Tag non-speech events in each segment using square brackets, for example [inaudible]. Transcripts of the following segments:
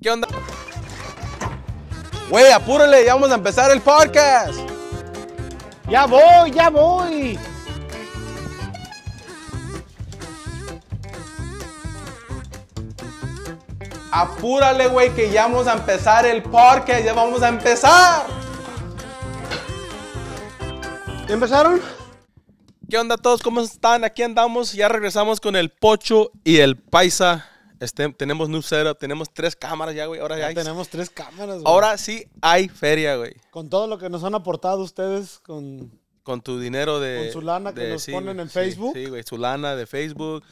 ¿Qué onda? Güey, apúrale, ya vamos a empezar el podcast. Ya voy, ya voy. Apúrale, güey, que ya vamos a empezar el podcast, ya vamos a empezar. ¿Ya empezaron? ¿Qué onda todos? ¿Cómo están? Aquí andamos, ya regresamos con el Pocho y el Paisa este, tenemos new setup, tenemos tres cámaras ya, güey. Ahora ya, tenemos tres cámaras, güey. Ahora sí hay feria, güey. Con todo lo que nos han aportado ustedes, con... Con tu dinero de... Con su lana que nos ponen en Facebook. Sí, güey, su lana de Facebook.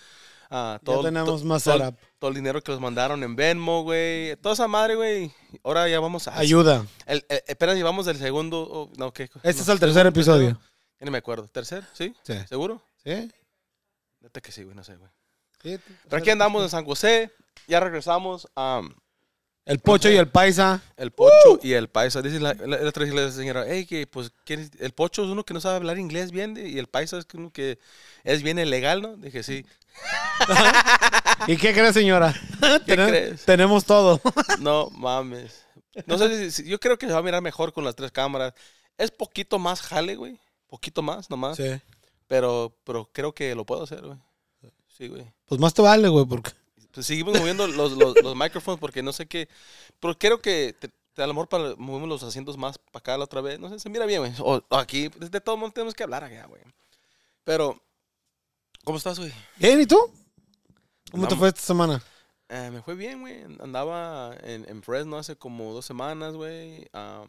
Ah, todo, ya tenemos más setup. Todo el dinero que nos mandaron en Venmo, güey. Toda esa madre, güey. Ahora ya vamos a... Ayuda. El, eh, espera, llevamos del segundo... Oh, no, ¿qué? Este es el tercer episodio. Ya no me acuerdo. ¿Tercer? ¿Sí? sí. ¿Seguro? Sí. Date que sí, güey. No sé, güey. Pero aquí andamos en San José, ya regresamos a... El pocho y el paisa. El pocho uh. y el paisa. Dice la, la, la señora, hey, que pues el pocho es uno que no sabe hablar inglés bien y el paisa es uno que es bien ilegal, ¿no? Dije, sí. ¿Y qué crees, señora? [laughs] Tenemos todo. [laughs] no mames. No sé yo creo que se va a mirar mejor con las tres cámaras. Es poquito más jale, güey. Poquito más, nomás. Sí. Pero, pero creo que lo puedo hacer, güey. Sí, güey. Pues más te vale, güey, porque... Pues seguimos moviendo los, los, micrófonos porque no sé qué... Pero creo que te, da a lo mejor para, movemos los asientos más para acá la otra vez. No sé, se mira bien, güey. O, aquí, de todo mundo tenemos que hablar acá, güey. Pero, ¿cómo estás, güey? Bien, ¿y tú? ¿Cómo te fue esta semana? Eh, me fue bien, güey. Andaba en, en Fresno hace como dos semanas, güey. Um,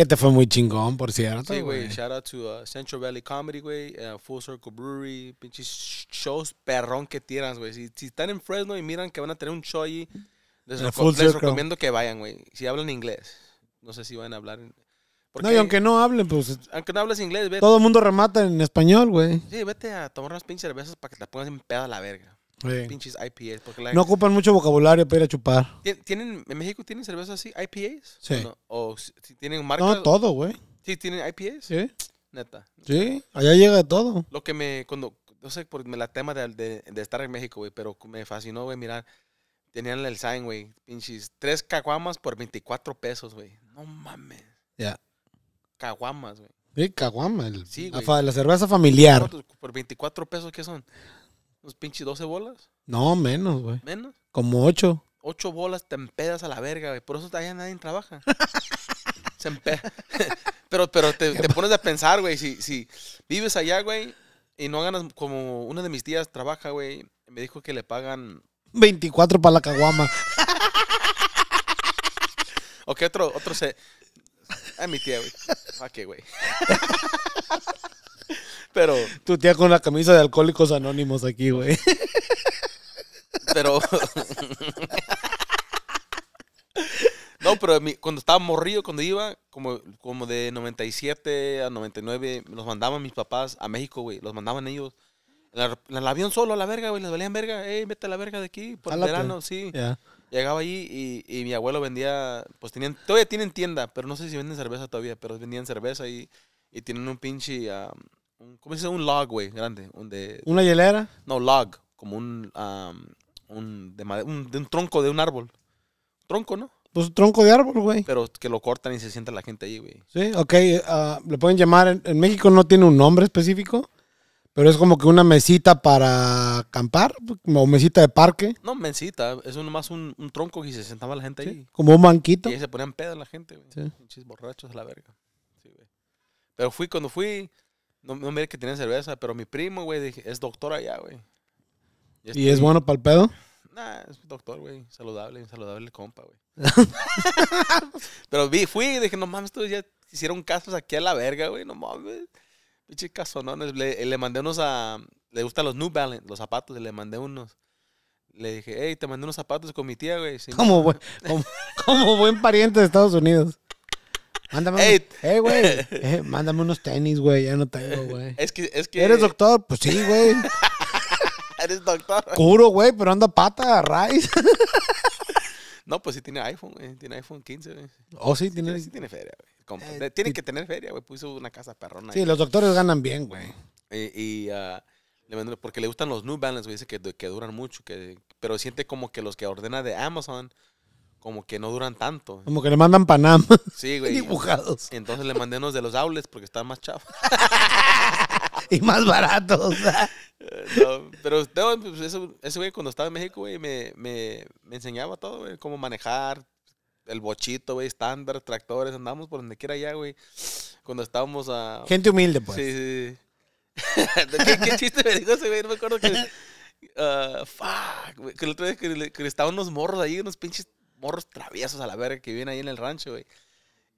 que te fue muy chingón, por cierto. Sí, güey. Shout out to uh, Central Valley Comedy, güey. Uh, Full Circle Brewery. Pinches shows perrón que tiras, güey. Si, están en Fresno y miran que van a tener un show allí, les, recomiendo que vayan, güey. Si hablan inglés. No sé si van a hablar. Porque, no, y aunque no hablen, pues. Aunque no hables inglés, Todo el mundo remata en español, güey. Sí, vete a tomar unas pinches cervezas para que te pongas en pedo a la verga. Pinches IPAs. No ocupan mucho vocabulario para ir a chupar. ¿Tienen, ¿En México tienen cervezas así? ¿IPAs? Sí. ¿O, tienen marcas? No, todo, güey. ¿Sí tienen IPAs? Sí. Neta. Sí, allá llega de todo. Lo que me, cuando, no sé, por la tema de, estar en México, güey, pero me fascinó, güey, mirar. Tenían el sign, güey, pinches, tres caguamas por 24 pesos, güey. No mames. Ya. Caguamas, güey. Sí, caguamas. la, cerveza familiar. Por 24 pesos, ¿qué son? ¿Unos pinches 12 bolas? No, menos, güey. ¿Menos? Como 8. 8 bolas te empedas a la verga, güey. Por eso todavía nadie trabaja. [laughs] Se empeda. [laughs] pero pero te, pones a pensar, güey. Si, si vives allá, güey, y no ganas como una de mis tías trabaja, güey. Me dijo que le pagan... 24 para la caguama. [laughs] ok, otro, otro se... Ay, mi tía, güey. Ah, qué, güey. Pero. Tu tía con la camisa de Alcohólicos Anónimos aquí, güey. Pero. No, pero cuando estaba morrido, cuando iba, como, como de 97 a 99, los mandaban mis papás a México, güey. Los mandaban ellos. En el avión solo a la verga, güey. Les valían verga. Ey, vete a la verga de aquí por el verano, sí. Llegaba allí y, mi abuelo vendía, pues tenían, todavía tienen tienda, pero no sé si venden cerveza todavía, pero vendían cerveza y, y tienen un pinche ¿cómo se dice? Un log, güey, grande. Un ¿Una hielera? No, log, como un, de, un, tronco de un árbol. Tronco, ¿no? Pues un tronco de árbol, güey. Pero que lo cortan y se sienta la gente ahí, güey. Sí, ok. Ah, le pueden llamar, en, México no tiene un nombre específico, pero es como que una mesita para acampar, o mesita de parque. No, mesita, es más un, tronco y se sentaba la gente ahí. Como un banquito. Y ahí se ponían pedo la gente, güey. Sí. borrachos a la verga. Sí, güey. Pero fui, cuando fui, no, no mire que tiene cerveza, pero mi primo, güey, es doctor allá, güey. ¿Y, es bueno para el pedo? Nah, es doctor, güey. Saludable, saludable compa, güey. [laughs] pero vi, fui y dije, no mames, tú ya hicieron casos aquí a la verga, güey. No mames. Pinche casonones. Le, le mandé unos a. Le gustan los New Balance, los zapatos, le mandé unos. Le dije, hey, te mandé unos zapatos con mi tía, güey. como, buen pariente de Estados Unidos. Mándame, eh, güey, [laughs] eh, mándame unos tenis, güey, ya no tengo, [laughs] güey. Es que, es que... ¿Eres doctor? Pues sí, güey. [laughs] ¿Eres doctor? Curo, güey, pero anda pata, raíz. no, pues sí tiene iPhone, Tiene iPhone 15, güey. Oh, sí, tiene... Sí tiene feria, güey. Eh, tiene que tener feria, güey. Puso una casa perrona. Sí, los doctores ganan bien, güey. Y... Ah, le mandó, porque le gustan los New Balance, güey, dice que, que duran mucho, que, pero siente como que los que ordena de Amazon como que no duran tanto. Como que le mandan Panam. [laughs] Sí, güey. Dibujados. Entonces le mandé unos de los Aules porque están más chavos. [laughs] y más baratos. [laughs] pero pues ese güey cuando estaba en México, güey, me, enseñaba todo, güey, cómo manejar, el bochito, güey, estándar, tractores, andamos por donde quiera allá, güey. Cuando estábamos a... Gente humilde, pues. Sí, sí, ¿Qué, chiste me dijo ese güey? No me acuerdo que... Ah, fuck, Que el otro día que estaban unos morros ahí, unos pinches morros traviesos a la verga que viven ahí en el rancho, güey.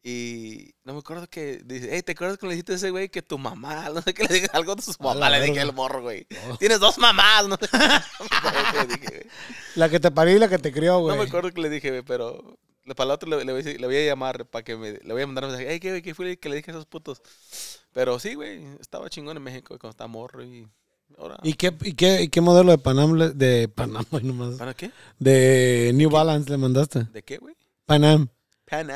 Y no me acuerdo que dice, hey, ¿te acuerdas que le dijiste a ese güey que tu mamá, [laughs] no sé qué le dije algo de sus mamás Le dije el morro, güey. Oh. Tienes dos mamás, no sé qué [laughs] La que te parió y la que te crió, güey. No me acuerdo que le dije, güey, pero para la otra le, voy a, llamar para que me, le voy a mandar un mensaje. Hey, ¿qué, ¿qué fue que le dije a esos putos? Pero sí, güey, estaba chingón en México cuando estaba morro y ¿Y qué, qué, modelo de Panam, de Panam, [laughs] nomás, ¿Para qué? de New Balance le mandaste? ¿De qué, güey? Panam. ¿Pan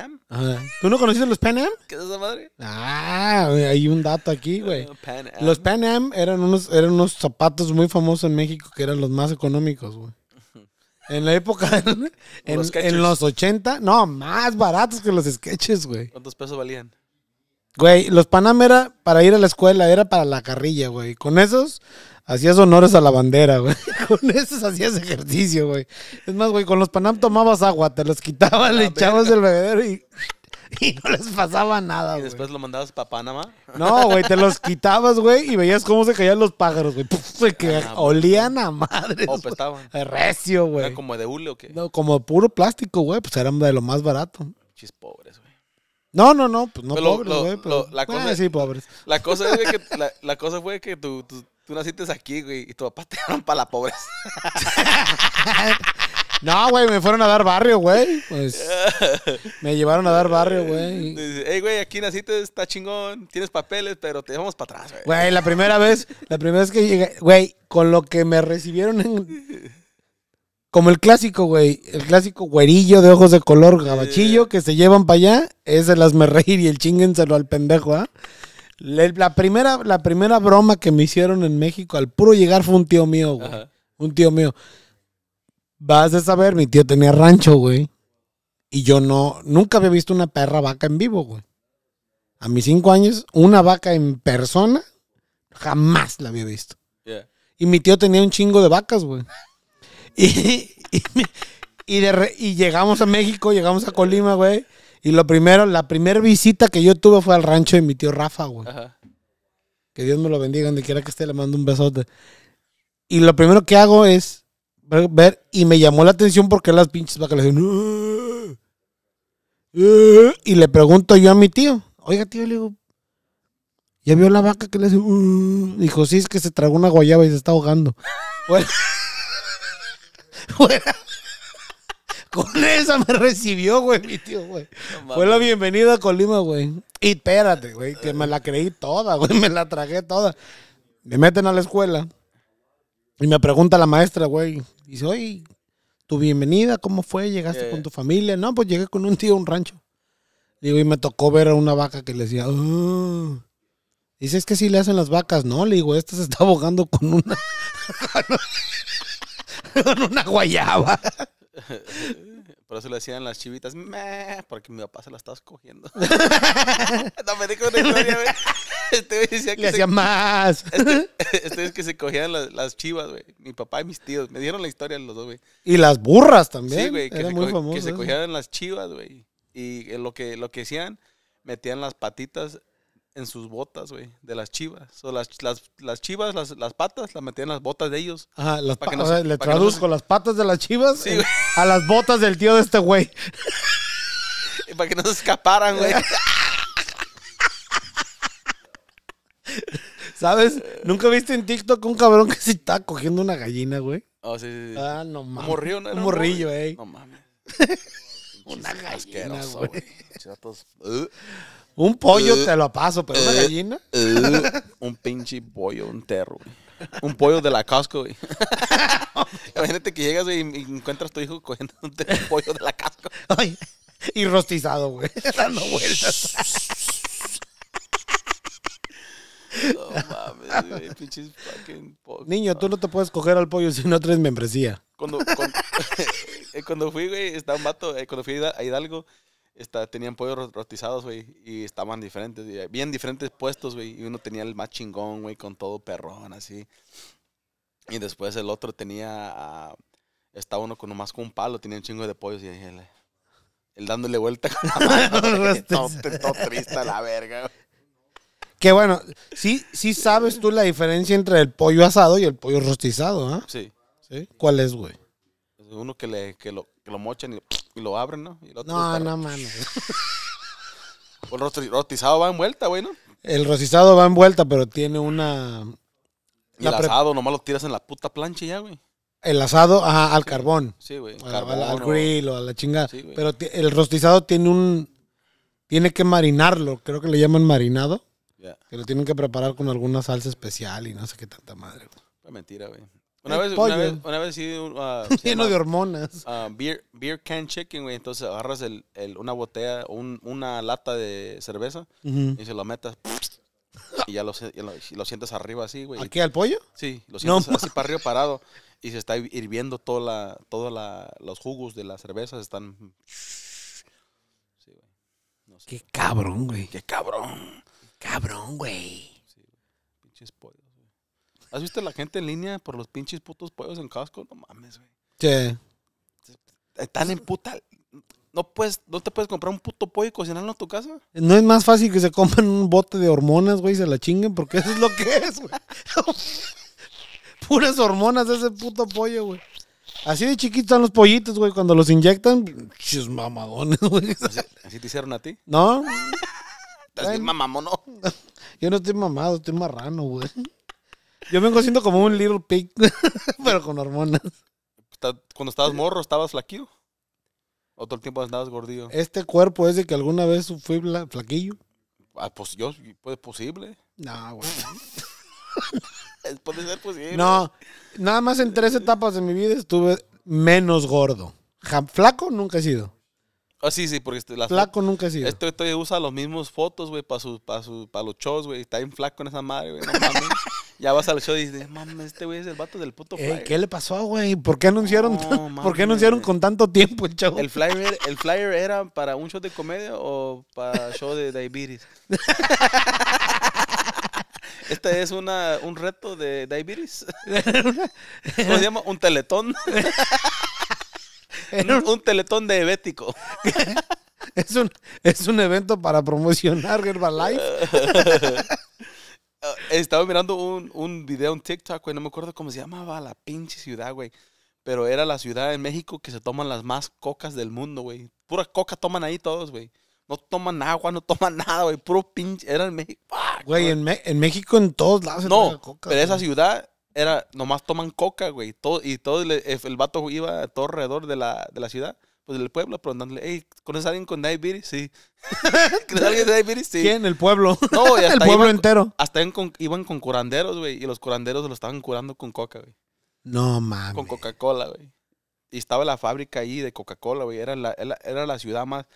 ¿Tú no conociste los Panam? ¿Qué es esa madre? Ah, hay un dato aquí, güey. [laughs] Los Pan eran unos, eran unos zapatos muy famosos en México que eran los más económicos, güey. [laughs] En la época, en, los 80, no, más baratos que los sketches, güey. ¿Cuántos pesos valían? Güey, los Panam era para ir a la escuela, era para la carrilla, güey. Con esos hacías honores a la bandera, güey. [laughs] Con esos hacías ejercicio, güey. Es más, güey, con los Panam tomabas agua, te los quitabas, le ah, echabas el bebedero [laughs] y, no les pasaba nada, güey. ¿Y después lo mandabas para Panamá? No, güey, te los quitabas, güey, y veías cómo se caían los pájaros, güey. que ah, olían a madre. O Recio, güey. ¿Era como de hule o qué? No, como puro plástico, güey. Pues eran de lo más barato. Chis pobres, güey. No, no, no, pues no pobres, güey. La sí, pobres. La cosa, es que, [laughs] la, cosa fue que tú, naciste aquí, güey, y tu papá te dieron para la pobreza. [laughs] no, güey, me fueron a dar barrio, güey. Pues, [laughs] me llevaron a dar barrio, güey. Ey, güey, aquí naciste, está chingón, tienes papeles, pero te llevamos para atrás, güey. Güey, la primera vez, la primera vez que llegué, güey, con lo que me recibieron en como el clásico, güey. El clásico güerillo de ojos de color gabachillo que se llevan para allá. Es el me reír y el chinguenselo al pendejo, ¿ah? La primera, la primera broma que me hicieron en México al puro llegar fue un tío mío, güey. Un tío mío. Vas a saber, mi tío tenía rancho, güey. Y yo no, nunca había visto una perra vaca en vivo, güey. A mis cinco años, una vaca en persona, jamás la había visto. Y mi tío tenía un chingo de vacas, güey. [laughs] Y, y, llegamos a México, llegamos a Colima, güey. Y lo primero, la primera visita que yo tuve fue al rancho de mi tío Rafa, güey. Que Dios me lo bendiga, donde quiera que esté, le mando un besote. Y lo primero que hago es ver, y me llamó la atención porque las pinches vacas le dicen, eh, eh", y le pregunto yo a mi tío, oiga tío, le digo, ¿ya vio la vaca que le hace? Eh", dijo, sí, es que se tragó una guayaba y se está ahogando. [laughs] [laughs] Con esa me recibió, güey, mi tío, güey. Fue la bienvenida a Colima, güey. Y espérate, güey, que me la creí toda, güey, me la tragué toda. Me meten a la escuela y me pregunta la maestra, güey. Dice, oye, tu bienvenida, ¿cómo fue? ¿Llegaste con tu familia? No, pues llegué con un tío a un rancho. Digo, y me tocó ver a una vaca que le decía, oh. dice, es que si le hacen las vacas, no, le digo, esta se está abogando con una. [laughs] una guayaba. Por eso le decían las chivitas, meh, porque mi papá se las estaba escogiendo. [laughs] no, me dijo una historia, güey. Este decía que. Le hacía más. Este, este, es que se cogían las, chivas, güey. Mi papá y mis tíos. Me dieron la historia los dos, güey. Y las burras también. Sí, güey. Que, muy famoso, que se cogían las chivas, güey. Y eh, lo que, lo que hacían, metían las patitas en sus botas, güey, de las chivas. O las, las, chivas, las, patas, las metían en las botas de ellos. Ajá, las para que no le traduzco, las patas de las chivas a las botas del tío de este güey. [laughs] para que no se escaparan, güey. [laughs] ¿Sabes? ¿Nunca viste en TikTok un cabrón que se está cogiendo una gallina, güey? Oh, sí, Ah, no mames. Morrió, ¿no? Un morrillo, güey. No mames. [laughs] una gallina, güey. Un pollo eh, te lo paso, pero una eh, gallina. Eh, un pinche pollo, un terro, güey. Un pollo de la casco, güey. [laughs] Imagínate que llegas y encuentras a tu hijo cogiendo un, pollo de la casco. Ay, y rostizado, güey. [laughs] Dando vueltas. No mames, fucking Niño, tú no te puedes coger al pollo si no traes membresía. Cuando, cuando, [laughs] fui, güey, estaba un vato, cuando fui a Hidalgo, Está, tenían pollos rotizados, güey, y estaban diferentes, eh, bien diferentes puestos, güey, y uno tenía el más chingón, güey, con todo perrón, así. Y después el otro tenía, ah, estaba uno con nomás con un palo, tenía un chingo de pollos, y él, él dándole vuelta con la [laughs] mano, [laughs] este triste a la verga, güey. Que bueno, sí, sí sabes tú la diferencia entre el pollo asado y el pollo rostizado, ¿ah? Sí. ¿Sí? ¿Cuál es, güey? Uno que, le, que, lo, que lo mochan y y lo abren, ¿no? Y el otro no, no El [laughs] pues rostizado va en vuelta, güey, ¿no? El rostizado va en vuelta, pero tiene una. el asado nomás lo tiras en la puta plancha ya, güey. El asado ajá, al carbón. Sí, güey. al- grill o a la chingada. pero el rostizado tiene un. Tiene que marinarlo. Creo que le llaman marinado. Ya. Que lo tienen que preparar con alguna salsa especial y no sé qué tanta madre. güey. mentira, güey. Una vez, una vez, sí, uh, [laughs] lleno de hormonas. Uh, beer, beer, can chicken, güey. Entonces agarras el, el, una botella, un, una lata de cerveza y se lo metas. Y ya lo, sientes lo, arriba así, güey. ¿Aquí al pollo? Sí, lo sientes así para arriba parado. Y se está hirviendo todos la, toda la, los jugos de la cerveza. Están. [sniffs] Sí, güey. No sé. Qué cabrón, güey. Qué cabrón. Cabrón, güey. Sí, güey. ¿Has visto a la gente en línea por los pinches putos pollos en casco? No mames, güey. Sí. Están en puta. No, puedes, no te puedes comprar un puto pollo y cocinarlo en tu casa. No es más fácil que se compren un bote de hormonas, güey, y se la chinguen, porque eso es lo que es, güey. [laughs] Puras hormonas ese puto pollo, güey. Así de chiquitos están los pollitos, güey. Cuando los inyectan, chis mamadones, [laughs] güey. ¿Así, te hicieron a ti? No. [laughs] ¿Estás bien mamamono? Yo no estoy mamado, estoy marrano, güey. Yo me siento como un little pig, [laughs] pero con hormonas. Cuando estabas morro, ¿estabas flaquillo? ¿O todo el tiempo andabas gordillo? Este cuerpo es de que alguna vez fui flaquillo. Ah, pues yo, pues posible. No, güey. [laughs] Puede ser posible. No, nada más en tres etapas de mi vida estuve menos gordo. Flaco nunca he sido. Ah, sí, sí, porque este, flaco nunca he sido. Esto usa los mismos fotos, güey, para su, para para los shows, güey. Está bien flaco en esa madre, güey. No mames. Ya vas al show y dices, mames, este güey es el vato del puto flyer. ¿Qué le pasó, güey? ¿Por qué anunciaron, [laughs] ¿por qué anunciaron con tanto tiempo el show? ¿El flyer, ¿El flyer era para un show de comedia o para show de diabetes? [laughs] Este es una, un reto de diabetes. [laughs] ¿Cómo se Un teletón. un, un teletón diabético. es, un, es un evento para promocionar Herbalife. Eh, estaba mirando un, un video, en TikTok, güey. No me acuerdo cómo se llamaba la pinche ciudad, güey. Pero era la ciudad en México que se toman las más cocas del mundo, güey. Pura coca toman ahí todos, güey. No toman agua, no toman [laughs] nada, güey. Puro pinche. Era en México. Güey, en, México en todos lados se no, coca. Pero esa ciudad era. Nomás toman coca, güey. Todo, y todo el, vato iba todo alrededor de la, de la ciudad pues del pueblo preguntándole, hey, ¿conoces a alguien con diabetes? Sí. [laughs] ¿Conoces a alguien con diabetes? Sí. ¿Quién? El pueblo. [laughs] No, y [laughs] hasta el pueblo entero. Hasta iban con, iban con curanderos, güey, y los curanderos lo estaban curando con coca, güey. No mames. Con Coca-Cola, güey. Y estaba la fábrica ahí de Coca-Cola, güey. Era la, era la ciudad más,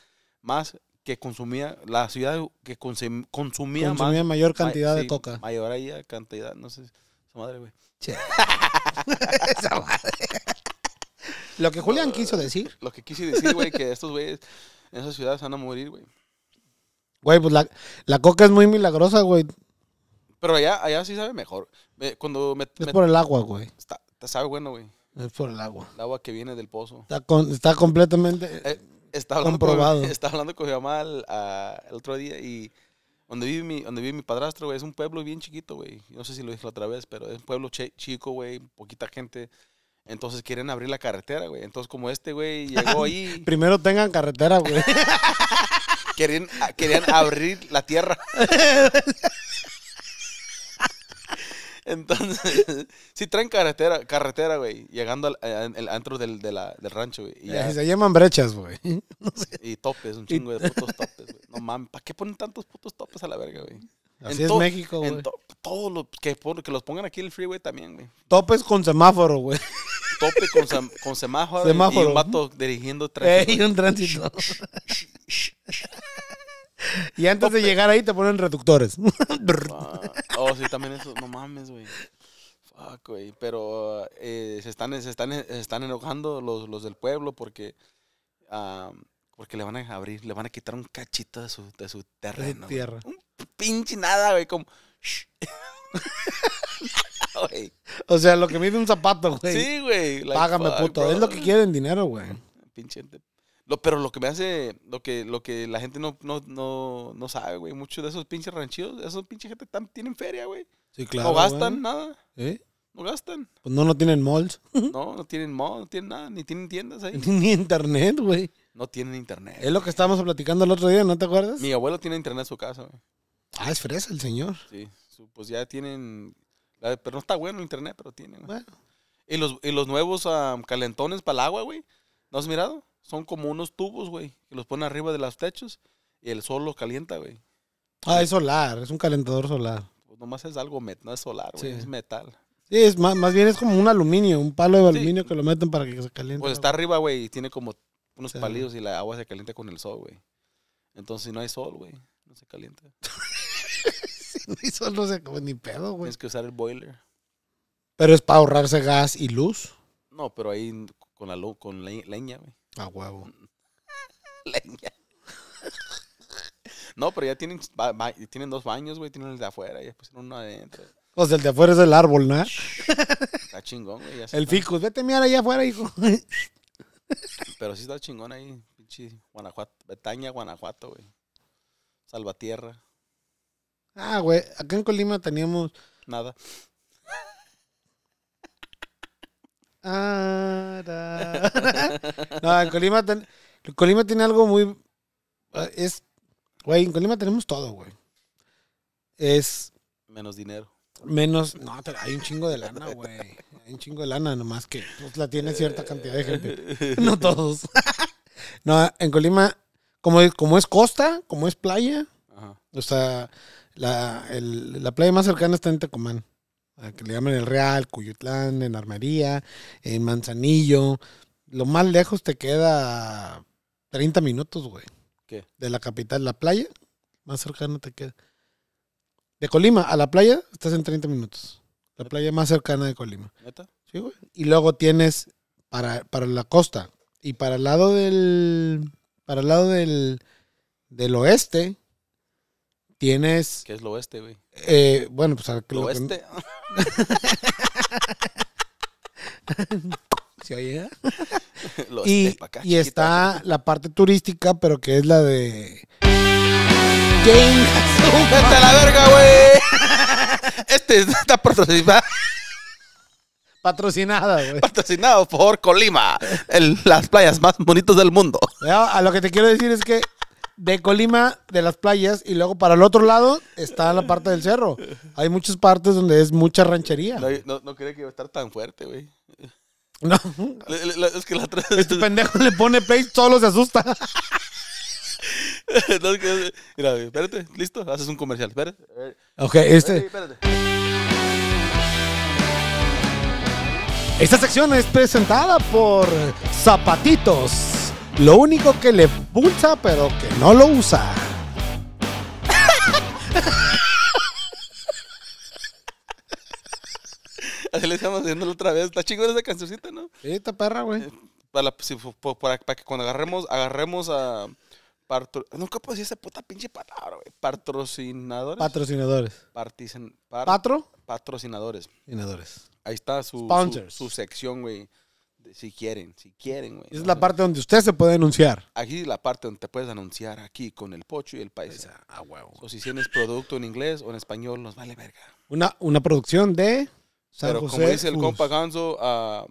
más que consumía, la ciudad que consumía, consumía mayor cantidad de coca. Mayor ahí cantidad, no sé, esa madre, güey. Che. esa madre. Lo que Julián quiso decir. Lo que quise decir, güey, que estos güeyes en esas ciudades van a morir, güey. Güey, pues la, la, coca es muy milagrosa, güey. Pero allá, allá sí sabe mejor. Cuando me, es por el agua, güey. Está, sabe bueno, güey. Es por el agua. El agua que viene del pozo. Está, completamente eh, está comprobado. Estaba [laughs] está hablando con mi mamá el, otro día y donde vive mi, donde vive mi padrastro, güey, es un pueblo bien chiquito, güey. No sé si lo dije la otra vez, pero es un pueblo chico, güey, poquita gente. Entonces quieren abrir la carretera, güey. Entonces, como este güey llegó [laughs] ahí. Primero tengan carretera, güey. [laughs] Ah, querían, abrir la tierra. [laughs] Entonces, sí traen carretera, carretera, güey, llegando al, al, eh, antro del, rancho, güey. Y se llaman brechas, güey. Y topes, un chingo de putos topes, güey. No mames, ¿para qué ponen tantos putos topes a la verga, güey? Así es México, güey. todos los que, que los pongan aquí en el freeway también, güey. Topes con semáforo, güey tope con, sem semáforo, y un vato dirigiendo tránsito. un tránsito. y antes de llegar ahí te ponen reductores. Ah, oh, sí, también eso. No mames, güey. Fuck, güey. Pero eh, se, están, se, están, se están enojando los, los del pueblo porque... porque le van a abrir, le van a quitar un cachito de su, de su terreno. De tierra. Un pinche nada, güey, como... O sea, lo que mide un zapato, güey. Sí, güey. Págame, puto. Es lo que quieren, dinero, güey. Pinche lo, pero lo que me hace, lo que, lo que la gente no, no, sabe, güey, muchos de esos pinches ranchidos, esos pinches gente tienen feria, güey. Sí, claro. No gastan nada. ¿Eh? No gastan. Pues no, no tienen malls. [laughs] No, no tienen malls, no tienen nada, ni tienen tiendas ahí. ni internet, güey. No tienen internet. Es lo que estábamos platicando el otro día, ¿no te acuerdas? Mi abuelo tiene internet en su casa, güey. Ah, es fresa el señor. Sí, pues ya tienen pero no está bueno el internet, pero tiene. Y los, nuevos calentones para el agua, güey. ¿No has mirado? Son como unos tubos, güey, que los ponen arriba de los techos y el sol los calienta, güey. Ah, es solar, es un calentador solar. Pues nomás es algo, met no es solar, güey, es metal. Sí, es más, bien es como un aluminio, un palo de aluminio que lo meten para que se caliente. Pues está arriba, güey, y tiene como unos palillos y la agua se calienta con el sol, güey. Entonces, no hay sol, güey, no se calienta. [laughs] [laughs] y solo se come ni pedo, güey. Tienes que usar el boiler. Pero es para ahorrarse gas y luz. No, pero ahí con la con leña, güey. Ah, huevo. [laughs] leña. no, pero ya tienen, tienen dos baños, güey. Tienen el de afuera y ya uno adentro. O sea, el de afuera es el árbol, ¿no? Está chingón, güey. El ficus, vete a mirar allá afuera, hijo. [laughs] Pero sí está chingón ahí, pinche Guanajuato, Betaña, Guanajuato, güey. Salvatierra. Ah, güey, acá en Colima teníamos. Nada. Ah, [laughs] no, en Colima, Colima tiene algo muy. Eh, es. Güey, en Colima tenemos todo, güey. Es. Menos dinero. Menos. No, pero hay un chingo de lana, güey. Hay un chingo de lana, nomás que pues, la tiene cierta cantidad de gente. [laughs] No todos. [laughs] no, en Colima, como, como es costa, como es playa, Ajá. o sea, la, la playa más cercana está en Tecomán, que le llaman el Real, Cuyutlán, en Armería, en Manzanillo. Lo más lejos te queda 30 minutos, güey. ¿Qué? De la capital, la playa más cercana te queda. De Colima a la playa estás en 30 minutos. La playa más cercana de Colima. Sí, güey. Y luego tienes para, para la costa y para el lado del para el lado del del oeste Tienes. ¿Qué es lo oeste, güey? Eh, bueno, pues. Lo, lo oeste. [laughs] ¿Se oye? [laughs] Lo y, para acá, y está la parte turística, pero que es la de. ¡Game! [laughs] ¡Vete a la verga, güey! Este está patrocinado. Patrocinada, güey. Patrocinado por Colima, las playas más bonitas del mundo. A lo que te quiero decir es que de Colima, de las playas, y luego para el otro lado está la parte del cerro. Hay muchas partes donde es mucha ranchería. No, no, que iba a estar tan fuerte, güey. [laughs] No. es que la Este [laughs] pendejo le pone play, solo se asusta. Mira, espérate, listo, haces un comercial, espérate. Ok, este... Esta sección es presentada por Zapatitos. Lo único que le pulsa, pero que no lo usa. Así le estamos viendo otra vez. Está chingona esa cancioncita, ¿no? Sí, está perra, güey. Eh, para, que cuando agarremos, agarremos a. nunca puedo decir esa puta pinche palabra, güey. Patrocinadores. Patrocinadores. ¿Patro? Patrocinadores. Patrocinadores. Ahí está su sección, güey. Si quieren, si quieren, güey. Es la parte donde usted se puede anunciar. Aquí es la parte donde te puedes anunciar, aquí, con el pocho y el país. Ah, huevo. O si tienes producto en inglés o en español, nos vale verga. Una, una producción de San Pero como dice el compa Ganso, ah,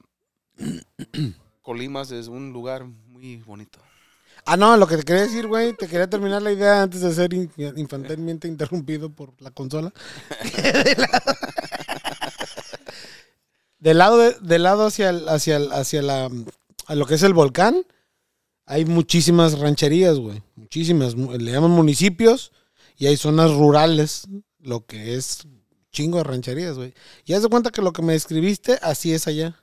[clears throat] Colimas es un lugar muy bonito. Ah, no, lo que te quería decir, güey, te quería terminar la idea antes de ser infantilmente interrumpido por la consola. [laughs] [laughs] Del lado, de, lado hacia, el, hacia, hacia la, lo que es el volcán, hay muchísimas rancherías, güey. Muchísimas. Le llaman municipios y hay zonas rurales, lo que es chingo de rancherías, güey. Y haz de cuenta que lo que me describiste, así es allá.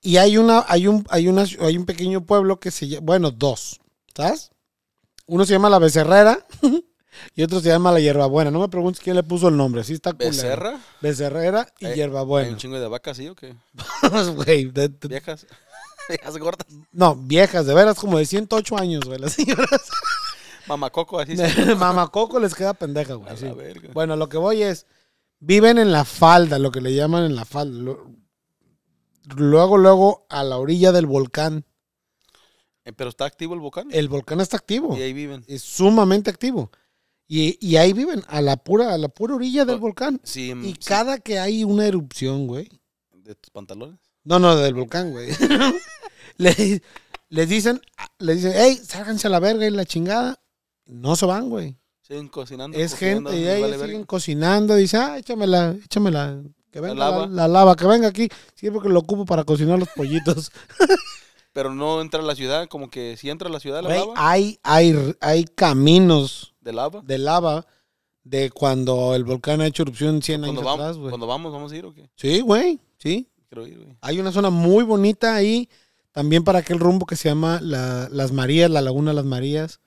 Y hay una, hay un, hay hay un pequeño pueblo que se llama, bueno, dos, ¿sabes? Uno se llama La Becerrera [laughs] y otro se llama la hierbabuena. No me preguntes quién le puso el nombre, está ¿Becerra? Becerrera y eh, hierbabuena. un chingo de vacas, sí o qué? [laughs] viejas. [laughs] Viejas gordas. No, viejas, de veras, como de 108 años, güey, las señoras. [laughs] Mamacoco, así se Mamacoco les queda pendeja, güey. Bueno, lo que voy es. Viven en la falda, lo que le llaman en la falda. Luego, luego, a la orilla del volcán. Eh, ¿Pero está activo el volcán? El volcán está activo. Y ahí viven. Es sumamente activo. Y, y, ahí viven, a la pura, a la pura orilla del oh, volcán. y cada que hay una erupción, güey. ¿De tus pantalones? No, no, del volcán, güey. [laughs] les, dicen, les dicen, hey, sáquense a la verga y la chingada. No se van, güey. Siguen cocinando. Es gente, y ahí siguen cocinando. Dice, ah, échamela, échamela. Que venga la lava. La, lava, que venga aquí. Siempre que lo ocupo para cocinar los pollitos. [laughs] Pero no entra a la ciudad, como que si entra a la ciudad la lava. Hay, hay, hay caminos de lava. De lava. De cuando el volcán ha hecho erupción 100 años güey. Cuando vamos, ¿vamos a ir o qué? Sí, güey. Sí. Quiero ir, güey. Hay una zona muy bonita ahí. También para aquel rumbo que se llama Las Marías, la Laguna Las Marías.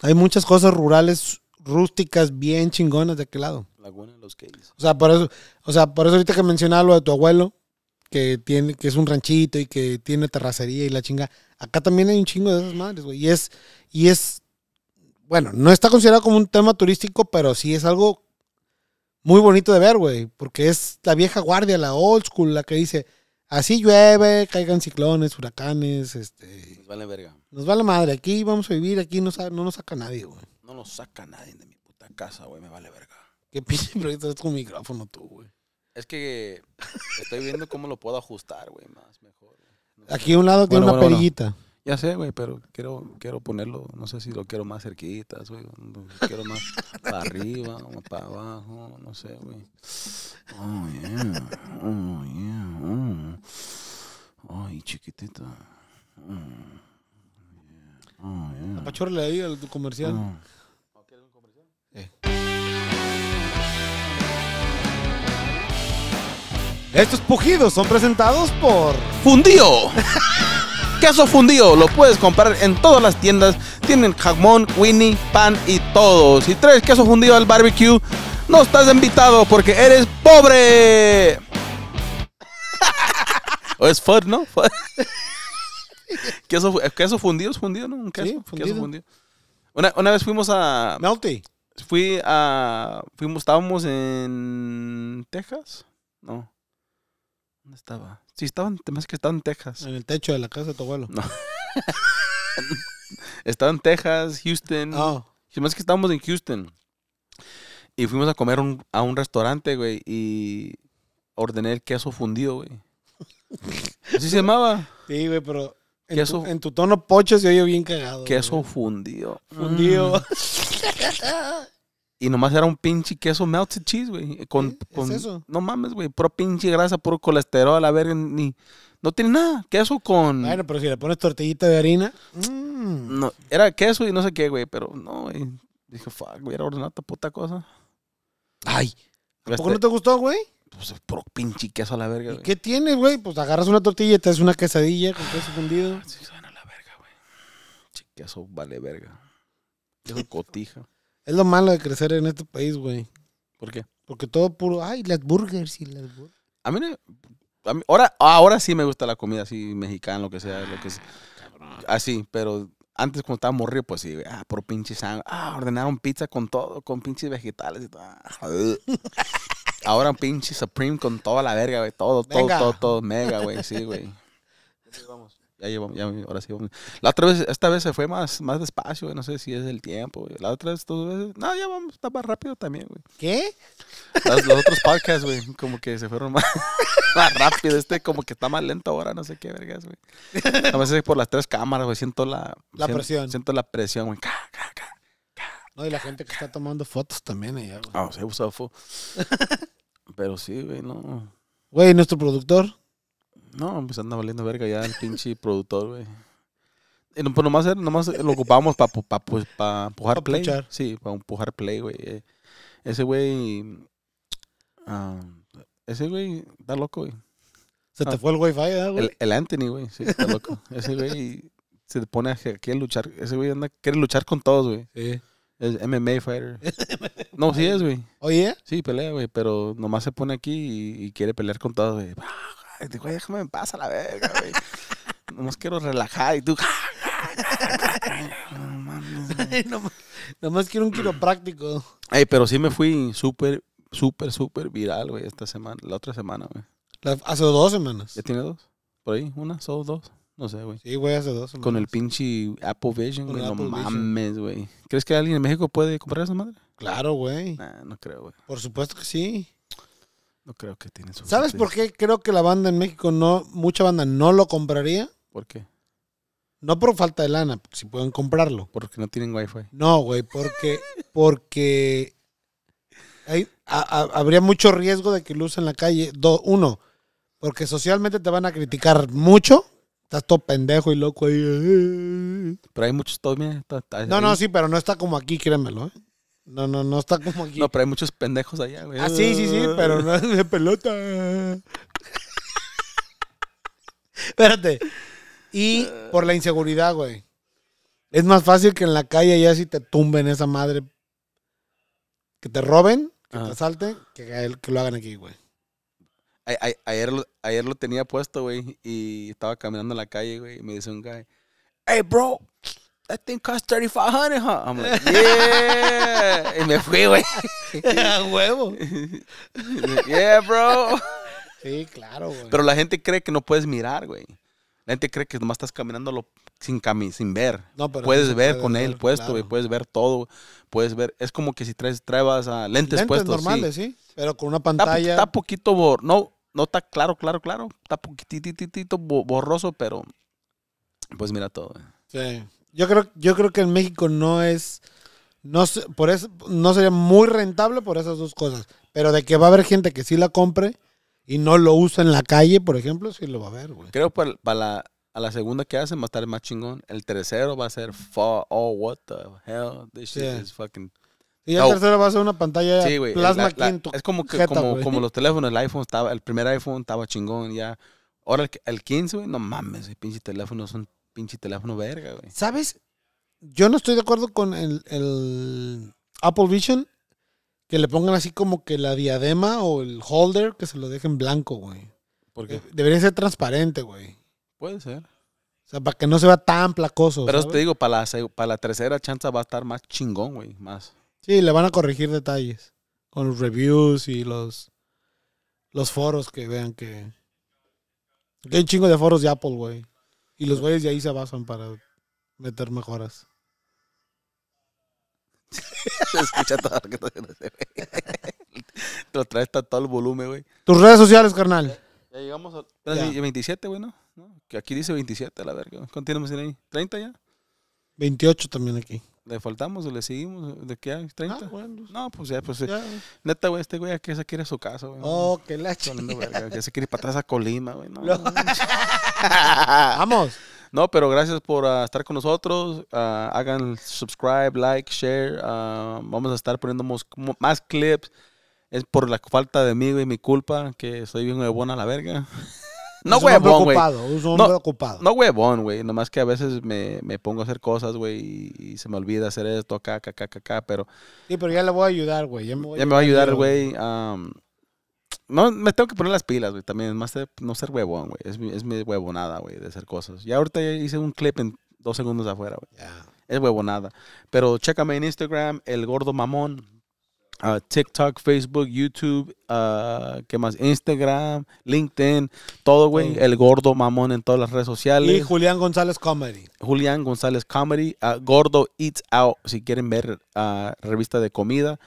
Hay muchas cosas rurales, rústicas, bien chingonas de aquel lado. Laguna Los Cales. O sea, por eso, o sea, por eso ahorita que mencionaba lo de tu abuelo, que tiene, que es un ranchito y que tiene terracería y la chinga. Acá también hay un chingo de esas madres, güey. Y es, y es bueno, no está considerado como un tema turístico, pero sí es algo muy bonito de ver, güey, porque es la vieja guardia, la old school, la que dice, así llueve, caigan ciclones, huracanes, este... Nos vale verga. Nos vale madre, aquí vamos a vivir, aquí no, no nos saca nadie, güey. No nos saca nadie de mi puta casa, güey, me vale verga. ¿Qué pinche proyecto es con micrófono tú, güey? Es que estoy viendo cómo lo puedo ajustar, güey, más mejor. Aquí a un lado tiene una perillita. Ya sé, güey, pero quiero, quiero ponerlo, no sé si lo quiero más cerquita, güey. Quiero más para arriba o para abajo, no sé, güey. Oh, yeah. Oh, yeah. Oh. Ay, chiquitita. Oh, yeah. Oh, Apachorle ahí el comercial. ¿Quieres un comercial? Estos pujidos son presentados por Fundio. [laughs] queso fundido lo puedes comprar en todas las tiendas. Tienen jamón, winnie, pan y todos y tres queso fundido al barbecue, no estás invitado porque eres pobre. [laughs] o es FUD, ¿no? queso, [laughs] queso fundido es fundido, ¿no? Un queso, fundido. Una, vez fuimos a. Melty. Fui a. Fuimos, estábamos en. Texas. No. ¿Dónde estaba? Sí, estaban, más que estaba en Texas. En el techo de la casa de tu abuelo. No. [laughs] estaba en Texas, Houston. Oh. Ah. Más que estábamos en Houston. Y fuimos a comer a un restaurante, güey, y ordené el queso fundido, güey. [laughs] Así se llamaba. Sí, güey, pero en, tu, tono pocho se oye bien cagado. Queso fundido. Fundido. Mm. [laughs] Y nomás era un pinche queso melted cheese, güey. Con, ¿Es con eso? No mames, güey. Puro pinche grasa, puro colesterol, a la verga, ni. No tiene nada. Queso con. Bueno, pero si le pones tortillita de harina. Mm. No, era queso y no sé qué, güey. Pero no, güey. Dije, fuck, güey, era ordenada esta puta cosa. Ay. ¿Por qué este no te gustó, güey? Pues puro pinche queso a la verga, ¿Y ¿Qué tienes, güey? Pues agarras una tortilla y te das una quesadilla con queso fundido. Ah, sí, suena a la verga, güey. Che, queso vale verga. Queso [laughs] cotija. Es lo malo de crecer en este país, güey. ¿Por qué? Porque todo puro, ay, las burgers y las A mí, a ahora, ahora sí me gusta la comida así mexicana, lo que sea, lo que Así, pero antes cuando estaba morrido, pues sí, ah, por pinche sangre. Ah, ordenaron pizza con todo, con pinches vegetales y todo. Ah, [laughs] ahora un pinche Supreme con toda la verga, güey. Todo, todo, todo, todo, mega, güey. Sí, güey. [laughs] Vamos. Ya llevamos, ya, ahora sí vamos. La otra vez, esta vez se fue más, más despacio, güey. No sé si es el tiempo, güey. La otra vez, dos veces. No, ya vamos, está más rápido también, güey. ¿Qué? los otros podcasts, güey, como que se fueron [laughs] más, más rápido. Este como que está más lento ahora, no sé qué vergas, güey. A veces por las tres cámaras, güey, siento la... La presión. Siento la presión, güey. no, y la gente que está tomando fotos también allá, güey. Ah, oh, usado fotos. [laughs] Pero sí, güey, no... Güey, nuestro productor no, pues anda valiendo verga ya el pinche productor, güey. pues nomás, lo ocupábamos para pa, pues, pa empujar play. Sí, para empujar play, güey. Eh, ese güey. Ah, ese güey está loco, güey. Se te ah. fue el wifi, güey? El, Anthony, güey. Sí, está loco. ese güey se te pone a, quiere luchar. Ese güey anda, quiere luchar con todos, güey. Sí. Es MMA fighter. [laughs] no, sí es, güey. ¿Oye? Sí, pelea, güey, pero nomás se pone aquí y, y quiere pelear con todos, güey. Eh, y güey, déjame en paz a la verga, güey. [laughs] Nomás quiero relajar. Y tú. no mames. nomás quiero un quiropráctico. Ey, pero sí me fui súper, súper, súper viral, güey, esta semana. La otra semana, güey. hace dos semanas. ¿Ya tiene dos? Por ahí, una, solo dos. No sé, güey. Sí, güey, hace dos semanas. Con el pinche Apple Vision, güey. No mames, güey. ¿Crees que alguien en México puede comprar esa madre? Claro, güey. Nah, no creo, güey. Por supuesto que sí. No creo que tiene suficiente. ¿Sabes por qué creo que la banda en México no, mucha banda no lo compraría? ¿Por qué? No por falta de lana, si pueden comprarlo. Porque no tienen wifi. No, güey, porque, porque hay, habría mucho riesgo de que lo en la calle. uno, porque socialmente te van a criticar mucho. Estás todo pendejo y loco ahí. Pero hay muchos todavía. No, no, sí, pero no está como aquí, créanmelo. ¿eh? No, no, no está como aquí. No, pero hay muchos pendejos allá, güey. Ah, sí, sí, sí, pero no es de pelota. Espérate. Y por la inseguridad, güey. Es más fácil que en la calle ya si te tumben esa madre. Que te roben, que te asalten, que, que lo hagan aquí, güey. ayer, lo, ayer lo tenía puesto, güey, y estaba caminando en la calle, güey, y me dice un guy, hey, bro, that thing cost 3500 I'm [laughs] yeah. y me fui, güey. [laughs] A huevo. [laughs] yeah, bro. Sí, claro, güey. Pero la gente cree que no puedes mirar, güey. La gente cree que nomás estás caminando sin, sin ver. No, pero puedes ver con él puesto, güey. Puedes ver todo. Puedes ver. Es como que si traes trabas a lentes, lentes puestos. normales, sí. Pero con una pantalla. Está, poquito bor no, no está claro, claro, claro. Está poquitito borroso, pero pues mira todo. Güey. Sí yo creo, yo creo que en México no es, no, por eso, no sería muy rentable por esas dos cosas. Pero de que va a haber gente que sí la compre y no lo usa en la calle, por ejemplo, sí lo va a haber, güey. Creo que la, a la segunda que hacen va a estar más chingón. El tercero va a ser, oh, what the hell, this shit is fucking... Y el tercero va a ser una pantalla plasma quinto. Es como que como, los teléfonos, el iPhone estaba, el primer iPhone estaba chingón ya. Ahora el, el 15, güey, no mames, el pinche teléfono son pinche teléfono verga, güey. ¿Sabes? Yo no estoy de acuerdo con el, Apple Vision que le pongan así como que la diadema o el holder que se lo dejen blanco, güey. Porque eh, debería ser transparente, güey. Puede ser. O sea, para que no se vea tan placoso. Pero te digo, para la, para la tercera chanza va a estar más chingón, güey. Más. Sí, le van a corregir detalles. Con los reviews y los, los foros que vean que. Que hay un chingo de foros de Apple, güey. Y los güeyes de ahí se basan para meter mejoras. [laughs] Se escucha todo lo que está haciendo ese güey. Lo traes hasta todo el volumen, güey. Tus redes sociales, carnal. Ya llegamos a. 27, güey, ¿no? ¿no? Que aquí dice 27, la verga. ¿Cuánto tienes ahí? ¿30 ya? 28 también aquí. ¿Le faltamos le seguimos? Eh, ¿De qué hay? ¿30? Ah, no, pues ya, pues. Eh, neta, güey, este güey ya se quiere su casa, güey. Oh, qué la verga, se quiere ir para atrás a Colima, güey. [laughs] Vamos. No, pero gracias por ah, estar con nosotros. Ah, hagan subscribe, like, share. vamos a estar poniendo más clips. Es por la falta de mí, y mi culpa, que soy bien de buena la verga. [laughs] No pues huevón, güey. no, ocupado. No huevón, güey. Nomás que a veces me, pongo a hacer cosas, güey, y se me olvida hacer esto, acá, acá, acá, acá, pero... Sí, pero ya le voy a ayudar, güey. Ya me voy, a ayudar, güey. no, me tengo que poner las pilas, güey, también. Más no ser huevón, güey. Es, es, mi huevonada, güey, de hacer cosas. Y ahorita hice un clip en dos segundos afuera, güey. Es huevonada. Pero chécame en Instagram, el gordo mamón Uh, TikTok, Facebook, YouTube, uh, más? Instagram, LinkedIn, todo, güey. El gordo mamón en todas las redes sociales. Y Julián González Comedy. Julián González Comedy. Uh, gordo Eats Out, si quieren ver revista de comida.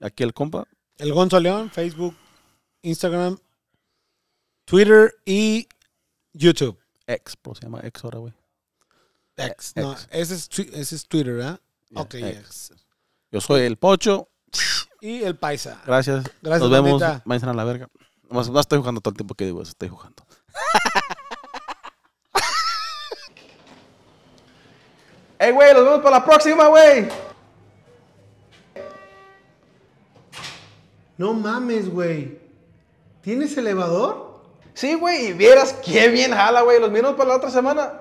Aquí el compa. El Gonzo León, Facebook, Instagram, Twitter y YouTube. X, se llama X ahora, güey. X, no, Ese, es, Twitter, ¿verdad? ok, Yo soy el Pocho. Y el paisa. Gracias. Gracias, Nos vemos. a la verga. no estoy jugando todo el tiempo que digo estoy jugando. [laughs] Ey, güey, nos vemos para la próxima, güey. No mames, güey. ¿Tienes elevador? Sí, güey, y vieras qué bien jala, güey. Los vemos para la otra semana.